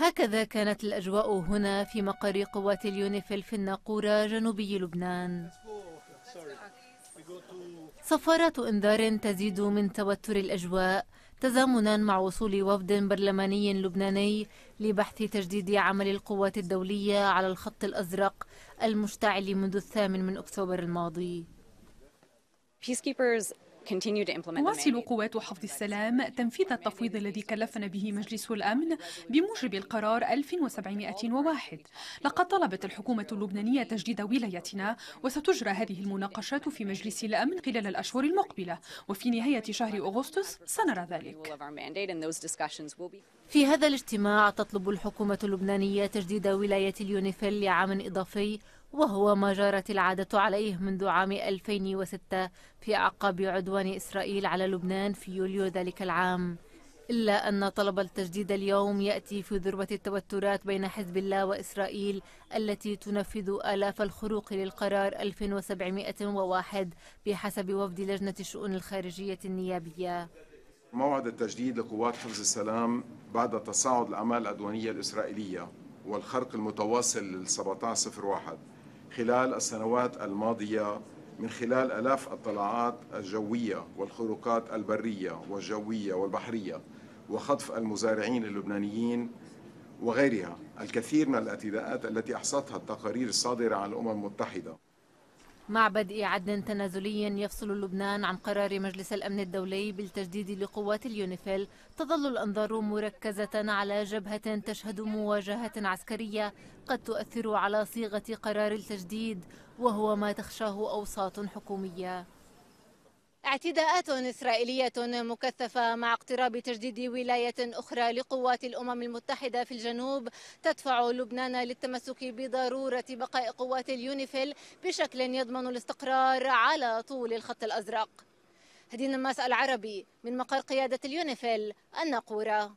هكذا كانت الأجواء هنا في مقر قوات اليونيفيل في الناقورة جنوبي لبنان صفارات إنذار تزيد من توتر الأجواء تزامنا مع وصول وفد برلماني لبناني لبحث تجديد عمل القوات الدولية على الخط الأزرق المشتعل منذ الثامن من أكتوبر الماضي تواصل قوات حفظ السلام تنفيذ التفويض الذي كلفنا به مجلس الأمن بموجب القرار 1701 لقد طلبت الحكومة اللبنانية تجديد ولايتنا وستجرى هذه المناقشات في مجلس الأمن خلال الأشهر المقبلة وفي نهاية شهر أغسطس سنرى ذلك في هذا الاجتماع تطلب الحكومة اللبنانية تجديد ولاية اليونيفيل لعام إضافي وهو ما جرت العادة عليه منذ عام 2006 في أعقاب عدوان إسرائيل على لبنان في يوليو ذلك العام إلا أن طلب التجديد اليوم يأتي في ذروة التوترات بين حزب الله وإسرائيل التي تنفذ آلاف الخروق للقرار 1701 بحسب وفد لجنة الشؤون الخارجية النيابية موعد التجديد لقوات حفظ السلام بعد تصاعد الأعمال العدوانية الإسرائيلية والخرق المتواصل لل 1701 خلال السنوات الماضية من خلال آلاف الطلعات الجوية والخروقات البرية والجوية والبحرية وخطف المزارعين اللبنانيين وغيرها الكثير من الاعتداءات التي أحصتها التقارير الصادرة عن الأمم المتحدة مع بدء عد تنازلي يفصل لبنان عن قرار مجلس الأمن الدولي بالتجديد لقوات اليونيفيل تظل الأنظار مركزة على جبهة تشهد مواجهة عسكرية قد تؤثر على صيغة قرار التجديد وهو ما تخشاه أوساط حكومية اعتداءات إسرائيلية مكثفة مع اقتراب تجديد ولاية أخرى لقوات الأمم المتحدة في الجنوب تدفع لبنان للتمسك بضرورة بقاء قوات اليونيفيل بشكل يضمن الاستقرار على طول الخط الأزرق هدينا العربي من مقر قيادة اليونيفيل الناقورة